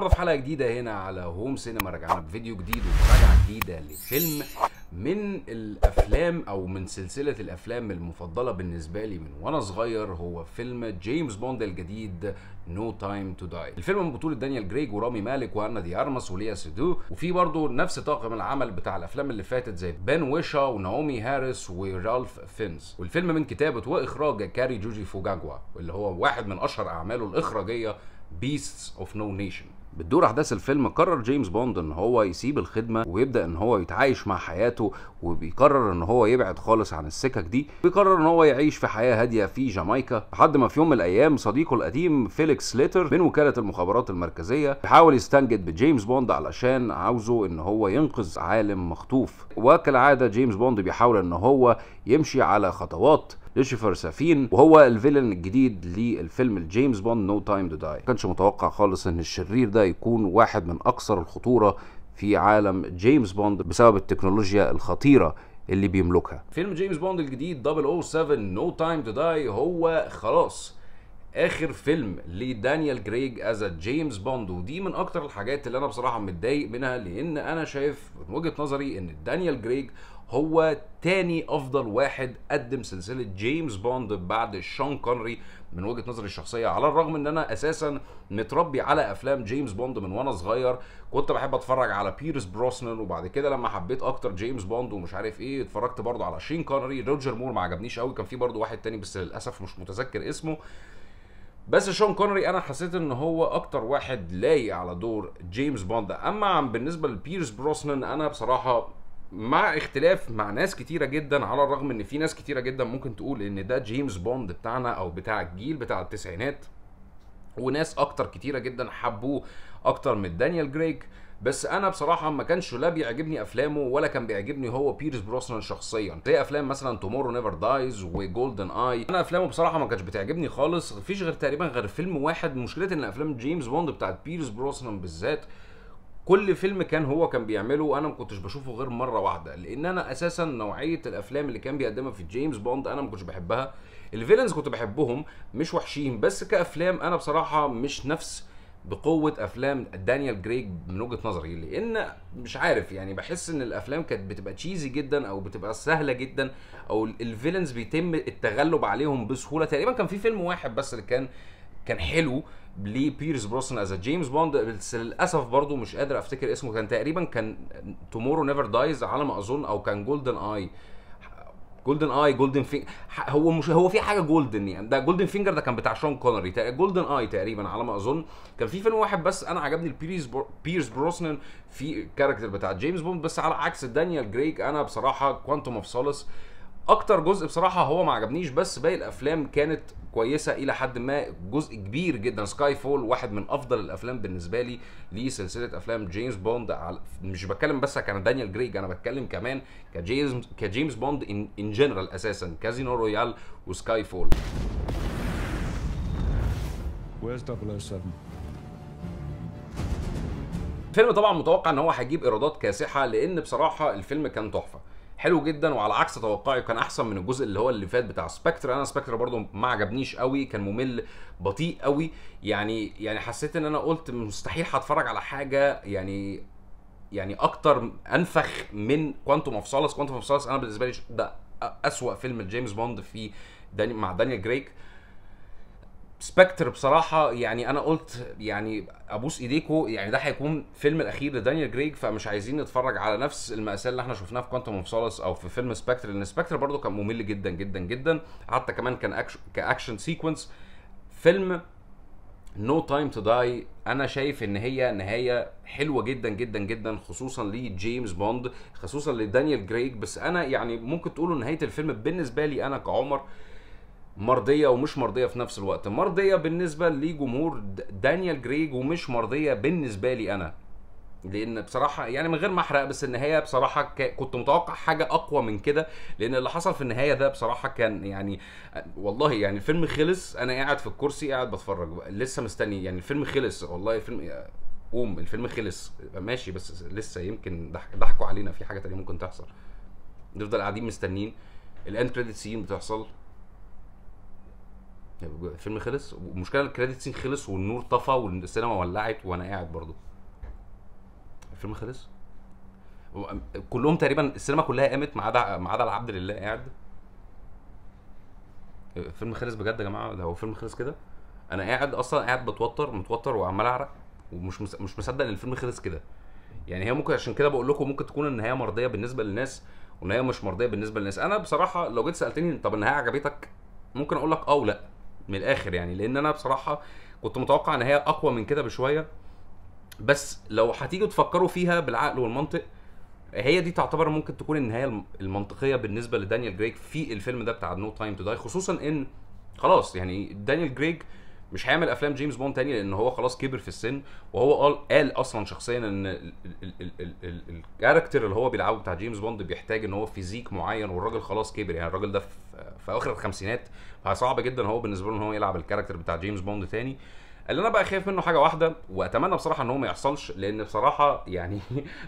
النهارده في حلقه جديده هنا على هوم سينما رجعنا بفيديو جديد ومراجعه جديده لفيلم من الافلام او من سلسله الافلام المفضله بالنسبه لي من وانا صغير هو فيلم جيمس بوند الجديد نو تايم تو داي الفيلم من بطوله دانيال جريج ورامي مالك وانا دي ارمس وليا سيدو وفي برضه نفس طاقم العمل بتاع الافلام اللي فاتت زي بن ويشا ونعومي هاريس ورالف فينس والفيلم من كتابه واخراج كاري جوجي فوجاجوا اللي هو واحد من اشهر اعماله الاخراجيه بيستس اوف نو نيشن بتدور احداث الفيلم قرر جيمس بوند ان هو يسيب الخدمه ويبدا ان هو يتعايش مع حياته وبيقرر ان هو يبعد خالص عن السكك دي بيقرر ان هو يعيش في حياه هاديه في جامايكا لحد ما في يوم من الايام صديقه القديم فيليكس ليتر من وكاله المخابرات المركزيه بيحاول يستنجد بجيمس بوند علشان عاوزه ان هو ينقذ عالم مخطوف وكالعاده جيمس بوند بيحاول ان هو يمشي على خطوات لوسيفر سافين وهو الفيلن الجديد للفيلم الجيمس بوند نو تايم تو داي كانش متوقع خالص ان الشرير ده يكون واحد من اكثر الخطوره في عالم جيمس بوند بسبب التكنولوجيا الخطيره اللي بيملكها فيلم جيمس بوند الجديد 007 نو تايم تو داي هو خلاص اخر فيلم لدانيال جريج از جيمس بوند ودي من اكتر الحاجات اللي انا بصراحه متضايق منها لان انا شايف من وجهه نظري ان دانيال جريج هو تاني افضل واحد قدم سلسله جيمس بوند بعد شون كونري من وجهه نظري الشخصيه على الرغم ان انا اساسا متربي على افلام جيمس بوند من وانا صغير كنت بحب اتفرج على بيرس بروسنان وبعد كده لما حبيت اكتر جيمس بوند ومش عارف ايه اتفرجت برضو على شين كونري روجر مور ما عجبنيش قوي كان في برضو واحد تاني بس للاسف مش متذكر اسمه بس شون كونري انا حسيت ان هو اكتر واحد لايق على دور جيمس بوند اما عن بالنسبه لبيرس بروسنان انا بصراحه مع اختلاف مع ناس كتيره جدا على الرغم ان في ناس كتيره جدا ممكن تقول ان ده جيمس بوند بتاعنا او بتاع الجيل بتاع التسعينات وناس اكتر كتيره جدا حبوه اكتر من دانيال جريك بس انا بصراحه ما كانش لا بيعجبني افلامه ولا كان بيعجبني هو بيرس بروسنان شخصيا تلاقي افلام مثلا تومورو نيفر دايز وجولدن اي انا افلامه بصراحه ما كانتش بتعجبني خالص فيش غير تقريبا غير فيلم واحد مشكله ان افلام جيمس بوند بتاعت بيرس بروسنان بالذات كل فيلم كان هو كان بيعمله وانا ما كنتش بشوفه غير مره واحده لان انا اساسا نوعيه الافلام اللي كان بيقدمها في جيمس بوند انا ما كنتش بحبها الفيلنز كنت بحبهم مش وحشين بس كافلام انا بصراحه مش نفس بقوه افلام دانيال جريج من وجهه نظري لان مش عارف يعني بحس ان الافلام كانت بتبقى تشيزي جدا او بتبقى سهله جدا او الفيلنز بيتم التغلب عليهم بسهوله تقريبا كان في فيلم واحد بس اللي كان كان حلو لبيرس بروسن از جيمس بوند بس للاسف برضو مش قادر افتكر اسمه كان تقريبا كان تومورو نيفر دايز على ما اظن او كان جولدن اي جولدن اي جولدن في هو مش هو في حاجه جولدن يعني ده جولدن فينجر ده كان بتاع شون كونري جولدن اي تقريبا على ما اظن كان في فيلم واحد بس انا عجبني البيرس بيرس بروسنن في الكاركتر بتاع جيمس بوند بس على عكس دانيال جريك انا بصراحه كوانتوم اوف سولس اكتر جزء بصراحه هو ما عجبنيش بس باقي الافلام كانت كويسه الى حد ما جزء كبير جدا سكاي فول واحد من افضل الافلام بالنسبه لي لسلسله افلام جيمس بوند على مش بتكلم بس كان دانيال جريج انا بتكلم كمان كجيمس كجيمس بوند ان, جنرال اساسا كازينو رويال وسكاي فول Where's 007? الفيلم طبعا متوقع ان هو هيجيب ايرادات كاسحه لان بصراحه الفيلم كان تحفه حلو جدا وعلى عكس توقعي كان احسن من الجزء اللي هو اللي فات بتاع سبكترا انا سبكترا برضو ما عجبنيش قوي كان ممل بطيء قوي يعني يعني حسيت ان انا قلت مستحيل هتفرج على حاجه يعني يعني اكتر انفخ من كوانتوم اوف سولاس كوانتوم اوف سولاس انا بالنسبه لي ده اسوا فيلم لجيمس بوند في داني مع دانيال جريك سبكتر بصراحه يعني انا قلت يعني ابوس ايديكو يعني ده هيكون فيلم الاخير لدانيال جريج فمش عايزين نتفرج على نفس الماساه اللي احنا شفناها في كوانتم اوف سولس او في فيلم سبكتر لان سبكتر برده كان ممل جدا جدا جدا حتى كمان كان أكشن كاكشن سيكونس فيلم نو تايم تو داي انا شايف ان هي نهايه حلوه جدا جدا جدا خصوصا لجيمس بوند خصوصا لدانيال جريج بس انا يعني ممكن تقولوا نهايه الفيلم بالنسبه لي انا كعمر مرضيه ومش مرضيه في نفس الوقت مرضيه بالنسبه لجمهور دانيال جريج ومش مرضيه بالنسبه لي انا لان بصراحه يعني من غير ما احرق بس النهايه بصراحه كنت متوقع حاجه اقوى من كده لان اللي حصل في النهايه ده بصراحه كان يعني والله يعني الفيلم خلص انا قاعد في الكرسي قاعد بتفرج لسه مستني يعني الفيلم خلص والله الفيلم قوم الفيلم خلص ماشي بس لسه يمكن ضحكوا علينا في حاجه تانية ممكن تحصل نفضل قاعدين مستنيين الاند كريدت سين بتحصل الفيلم خلص المشكله الكريديت سين خلص والنور طفى والسينما ولعت وانا قاعد برضه الفيلم خلص كلهم تقريبا السينما كلها قامت ما عدا ما عدا العبد لله قاعد الفيلم خلص بجد يا جماعه ده هو فيلم خلص كده انا قاعد اصلا قاعد بتوتر متوتر وعمال اعرق ومش مش مصدق ان الفيلم خلص كده يعني هي ممكن عشان كده بقول لكم ممكن تكون النهايه مرضيه بالنسبه للناس والنهايه مش مرضيه بالنسبه للناس انا بصراحه لو جيت سالتني طب النهايه عجبتك ممكن اقول لك اه ولا من الاخر يعني لان انا بصراحه كنت متوقع ان هي اقوى من كده بشويه بس لو هتيجوا تفكروا فيها بالعقل والمنطق هي دي تعتبر ممكن تكون النهايه المنطقيه بالنسبه لدانيال جريج في الفيلم ده بتاع نو تايم تو داي خصوصا ان خلاص يعني دانيال جريج مش هيعمل افلام جيمس بوند تاني لان هو خلاص كبر في السن وهو قال قال اصلا شخصيا ان الكاركتر اللي هو بيلعبه بتاع جيمس بوند بيحتاج ان هو فيزيك معين والراجل خلاص كبر يعني الراجل ده في اخر الخمسينات فصعب جدا هو بالنسبه له ان هو يلعب الكاركتر بتاع جيمس بوند تاني اللي انا بقى خايف منه حاجه واحده واتمنى بصراحه ان هو ما يحصلش لان بصراحه يعني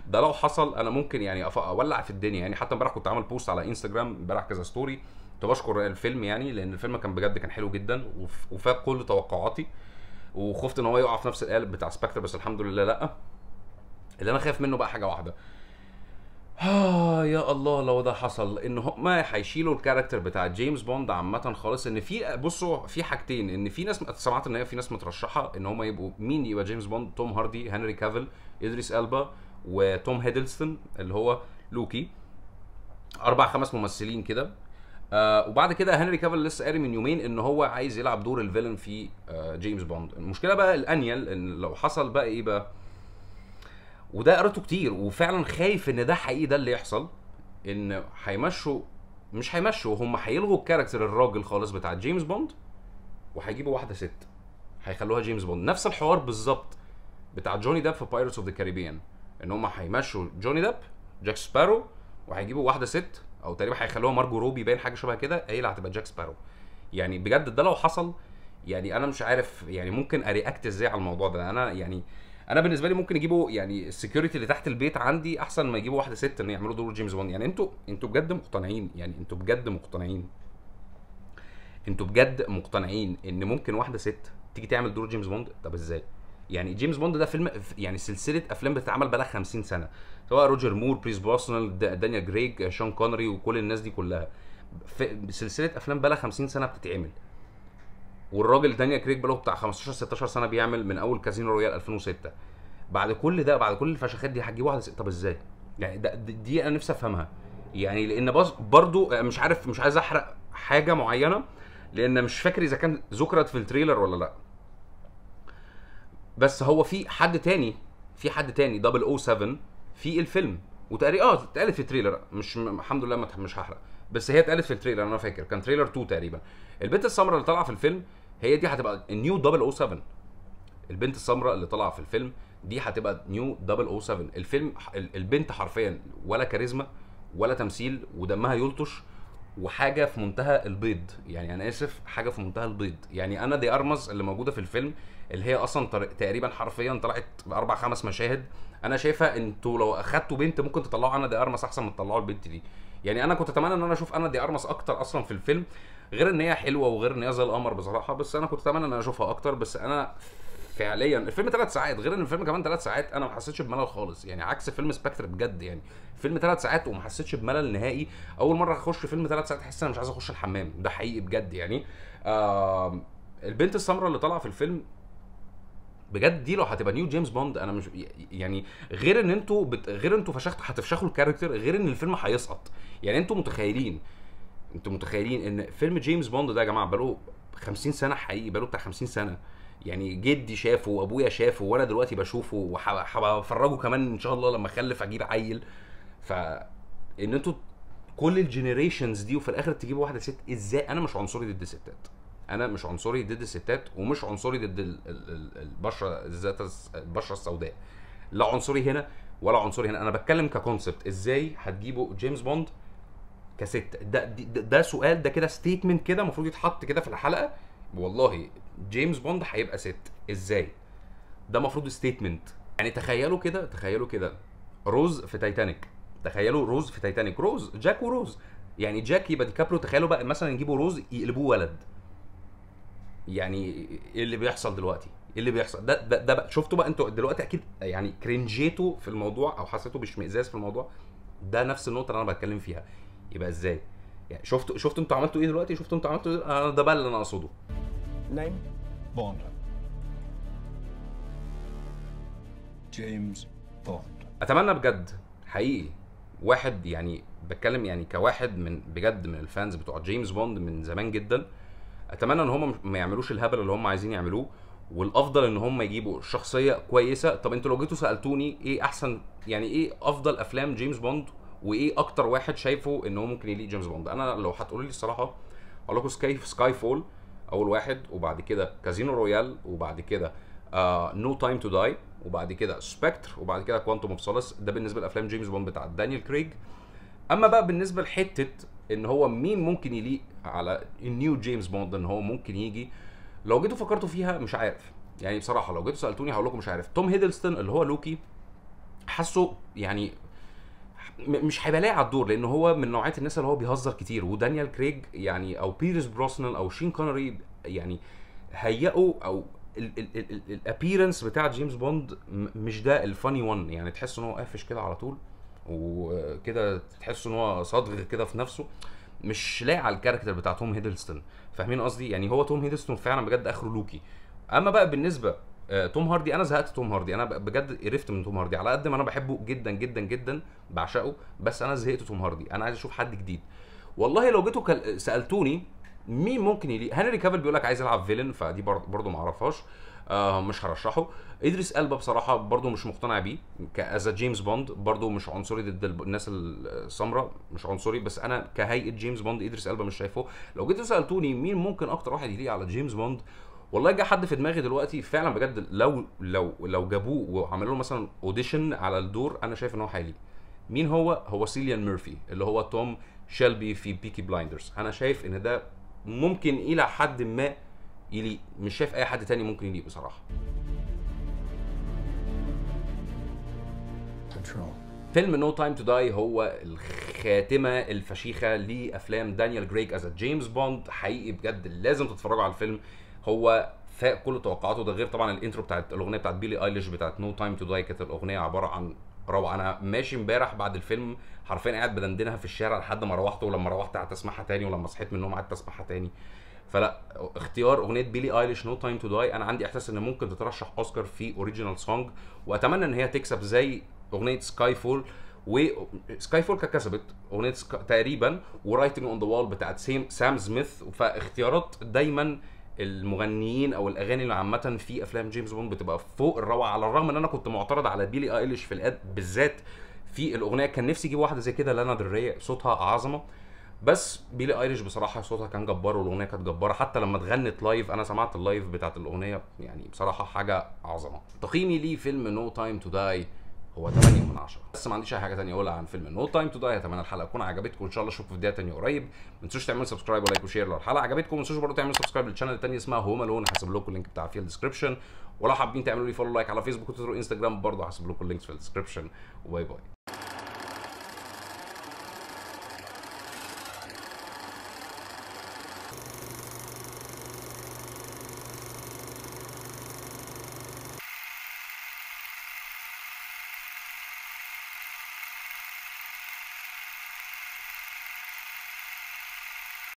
ده لو حصل انا ممكن يعني اولع في الدنيا يعني حتى امبارح كنت عامل بوست على انستجرام امبارح كذا ستوري كنت بشكر الفيلم يعني لان الفيلم كان بجد كان حلو جدا وفاق كل توقعاتي وخفت ان هو يقع في نفس القالب بتاع سبكتر بس الحمد لله لا اللي انا خايف منه بقى حاجه واحده يا الله لو ده حصل ان هما هيشيلوا الكاركتر بتاع جيمس بوند عامه خالص ان في بصوا في حاجتين ان في ناس سمعت ان هي في ناس مترشحه ان هما يبقوا مين يبقى جيمس بوند توم هاردي هنري كافل ادريس البا وتوم هيدلستون اللي هو لوكي اربع خمس ممثلين كده آه وبعد كده هنري كافل لسه قاري من يومين ان هو عايز يلعب دور الفيلن في آه جيمس بوند المشكله بقى الانيل ان لو حصل بقى ايه بقى وده قريته كتير وفعلا خايف ان ده حقيقي ده اللي يحصل ان هيمشوا مش هيمشوا هم هيلغوا الكاركتر الراجل خالص بتاع جيمس بوند وهيجيبوا واحده ست هيخلوها جيمس بوند نفس الحوار بالظبط بتاع جوني داب في بايرتس اوف ذا كاريبيان ان هم هيمشوا جوني داب جاك سبارو وهيجيبوا واحده ست او تقريبا هيخلوها مارجو روبي باين حاجه شبه كده هي اللي هتبقى جاك سبارو يعني بجد ده لو حصل يعني انا مش عارف يعني ممكن ارياكت ازاي على الموضوع ده انا يعني انا بالنسبه لي ممكن يجيبوا يعني السكيورتي اللي تحت البيت عندي احسن ما يجيبوا واحده ست ان يعملوا دور جيمس بوند يعني انتوا انتوا بجد مقتنعين يعني انتوا بجد مقتنعين انتوا بجد مقتنعين ان ممكن واحده ست تيجي تعمل دور جيمس بوند طب ازاي يعني جيمس بوند ده فيلم يعني سلسله افلام بتتعمل بقى لها 50 سنه سواء روجر مور بريس بروسنال دانيال جريج شون كونري وكل الناس دي كلها سلسله افلام بقى لها 50 سنه بتتعمل والراجل دانيال كريك بقى بتاع 15 16 سنه بيعمل من اول كازينو رويال 2006 بعد كل ده بعد كل الفشخات دي هتجيب واحده طب ازاي؟ يعني ده دي انا نفسي افهمها يعني لان برضو مش عارف مش عايز احرق حاجه معينه لان مش فاكر اذا كان ذكرت في التريلر ولا لا بس هو في حد تاني في حد تاني او 7 في الفيلم وتقريبا اه اتقالت في التريلر مش الحمد لله مش هحرق بس هي اتقالت في التريلر انا فاكر كان تريلر 2 تقريبا البنت السمراء اللي طالعه في الفيلم هي دي هتبقى النيو 007 البنت السمراء اللي طالعه في الفيلم دي هتبقى نيو 007 الفيلم البنت حرفيا ولا كاريزما ولا تمثيل ودمها يلطش وحاجه في منتهى البيض يعني انا اسف حاجه في منتهى البيض يعني انا دي ارمز اللي موجوده في الفيلم اللي هي اصلا تقريبا حرفيا طلعت باربع خمس مشاهد انا شايفها انتوا لو اخدتوا بنت ممكن تطلعوا انا دي أرمز احسن ما تطلعوا البنت دي يعني انا كنت اتمنى ان انا اشوف انا دي أرمز اكتر اصلا في الفيلم غير ان هي حلوه وغير ان هي زي القمر بصراحه بس انا كنت اتمنى ان انا اشوفها اكتر بس انا فعليا الفيلم ثلاث ساعات غير ان الفيلم كمان ثلاث ساعات انا ما حسيتش بملل خالص يعني عكس فيلم سبكتر بجد يعني فيلم ثلاث ساعات وما حسيتش بملل نهائي اول مره اخش فيلم ثلاث ساعات احس انا مش عايز اخش الحمام ده حقيقي بجد يعني آه البنت السمراء اللي طالعه في الفيلم بجد دي لو هتبقى نيو جيمس بوند انا مش يعني غير ان انتوا بت... غير انتوا فشختوا هتفشخوا الكاركتر غير ان الفيلم هيسقط يعني انتوا متخيلين انتوا متخيلين ان فيلم جيمس بوند ده يا جماعه بقاله 50 سنه حقيقي بقاله بتاع 50 سنه يعني جدي شافه وابويا شافه وانا دلوقتي بشوفه وهفرجه كمان ان شاء الله لما اخلف اجيب عيل ف ان انتوا كل الجنريشنز دي وفي الاخر تجيبوا واحده ست ازاي انا مش عنصري ضد الستات انا مش عنصري ضد الستات ومش عنصري ضد البشره ذات البشره السوداء لا عنصري هنا ولا عنصري هنا انا بتكلم ككونسبت ازاي هتجيبوا جيمس بوند كست ده, ده, ده سؤال ده كده ستيتمنت كده المفروض يتحط كده في الحلقة والله جيمس بوند هيبقى ست ازاي ده المفروض ستيتمنت يعني تخيلوا كده تخيلوا كده روز في تايتانيك تخيلوا روز في تايتانيك روز جاك وروز يعني جاك يبقى ديكابرو تخيلوا بقى مثلا يجيبوا روز يقلبوه ولد يعني ايه اللي بيحصل دلوقتي ايه اللي بيحصل ده ده, ده بقى شفتوا بقى انتوا دلوقتي اكيد يعني كرنجيتوا في الموضوع او حسيتوا باشمئزاز في الموضوع ده نفس النقطه اللي انا بتكلم فيها يبقى ازاي يعني شفتوا شفتوا انتوا عملتوا ايه دلوقتي شفتوا انتوا عملتوا ايه ده بقى اللي انا اقصده نيم بوند جيمس بوند اتمنى بجد حقيقي واحد يعني بتكلم يعني كواحد من بجد من الفانز بتوع جيمس بوند من زمان جدا اتمنى ان هم ما يعملوش الهبل اللي هم عايزين يعملوه والافضل ان هم يجيبوا شخصيه كويسه طب انتوا لو جيتوا سالتوني ايه احسن يعني ايه افضل افلام جيمس بوند وايه اكتر واحد شايفه ان هو ممكن يليق جيمس بوند انا لو هتقولوا لي الصراحه اقول لكم سكاي سكاي فول اول واحد وبعد كده كازينو رويال وبعد كده نو تايم تو داي وبعد كده سبكتر وبعد كده كوانتوم اوف سولس ده بالنسبه لافلام جيمس بوند بتاعت دانيال كريج اما بقى بالنسبه لحته ان هو مين ممكن يليق على النيو جيمس بوند ان هو ممكن يجي لو جيتوا فكرتوا فيها مش عارف يعني بصراحه لو جيتوا سالتوني هقول لكم مش عارف توم هيدلستون اللي هو لوكي حاسه يعني مش هيبقى لاقي على الدور لان هو من نوعيه الناس اللي هو بيهزر كتير ودانيال كريج يعني او بيرس بروسنان او شين كونري يعني هيئوا او الابيرنس بتاع جيمس بوند مش ده الفاني وان يعني تحس ان هو قافش كده على طول وكده تحس ان هو صدغ كده في نفسه مش لاقي على الكاركتر بتاع توم هيدلستون فاهمين قصدي يعني هو توم هيدلستون فعلا بجد اخره لوكي اما بقى بالنسبه آه، توم هاردي انا زهقت توم هاردي انا بجد قرفت من توم هاردي على قد ما انا بحبه جدا جدا جدا بعشقه بس انا زهقت توم هاردي انا عايز اشوف حد جديد والله لو جيتوا سالتوني مين ممكن يلي هنري كافل بيقول لك عايز العب فيلن فدي برضه ما اعرفهاش آه مش هرشحه ادريس البا بصراحه برضه مش مقتنع بيه كازا جيمس بوند برضه مش عنصري ضد الناس السمراء مش عنصري بس انا كهيئه جيمس بوند ادريس البا مش شايفه لو جيتوا سالتوني مين ممكن اكتر واحد يليق على جيمس بوند والله جه حد في دماغي دلوقتي فعلا بجد لو لو لو جابوه وعملوا له مثلا اوديشن على الدور انا شايف ان هو حالي مين هو هو سيليان ميرفي اللي هو توم شيلبي في بيكي بلايندرز انا شايف ان ده ممكن الى حد ما يليق مش شايف اي حد تاني ممكن يليق بصراحه فيلم نو تايم تو داي هو الخاتمه الفشيخه لافلام دانيال جريج از جيمس بوند حقيقي بجد لازم تتفرجوا على الفيلم هو فاق كل توقعاته ده غير طبعا الانترو بتاعت الاغنيه بتاعت بيلي ايليش بتاعت نو تايم تو داي كانت الاغنيه عباره عن روعه انا ماشي امبارح بعد الفيلم حرفيا قاعد بدندنها في الشارع لحد ما روحت ولما روحت قعدت اسمعها تاني ولما صحيت من النوم قعدت اسمعها تاني فلا اختيار اغنيه بيلي ايليش نو تايم تو داي انا عندي احساس ان ممكن تترشح اوسكار في اوريجينال سونج واتمنى ان هي تكسب زي اغنيه سكاي فول و سكاي فول كسبت اغنيه سكا... تقريبا ورايتنج اون ذا وول بتاعت سيم... سام سميث فاختيارات دايما المغنيين او الاغاني اللي عامه في افلام جيمس بوند بتبقى فوق الروعه على الرغم ان انا كنت معترض على بيلي ايليش في الاد بالذات في الاغنيه كان نفسي اجيب واحده زي كده لانا دري صوتها عظمه بس بيلي ايليش بصراحه صوتها كان جبار والاغنيه كانت جباره حتى لما اتغنت لايف انا سمعت اللايف بتاعت الاغنيه يعني بصراحه حاجه عظمه تقييمي ليه فيلم نو تايم تو داي هو 8 من 10 بس ما عنديش اي حاجه ثانيه اقولها عن فيلم نو تايم تو داي اتمنى الحلقه تكون عجبتكم ان شاء الله اشوفكم في فيديوهات ثانيه قريب ما تنسوش تعملوا سبسكرايب ولايك وشير لو الحلقه عجبتكم ما تنسوش برضه تعملوا سبسكرايب للشانل الثاني اسمها هوم الون هسيب لكم اللينك بتاعها في الديسكربشن ولو حابين تعملوا لي فولو لايك على فيسبوك وتويتر وانستجرام برضه هسيب لكم اللينكس في الديسكربشن وباي باي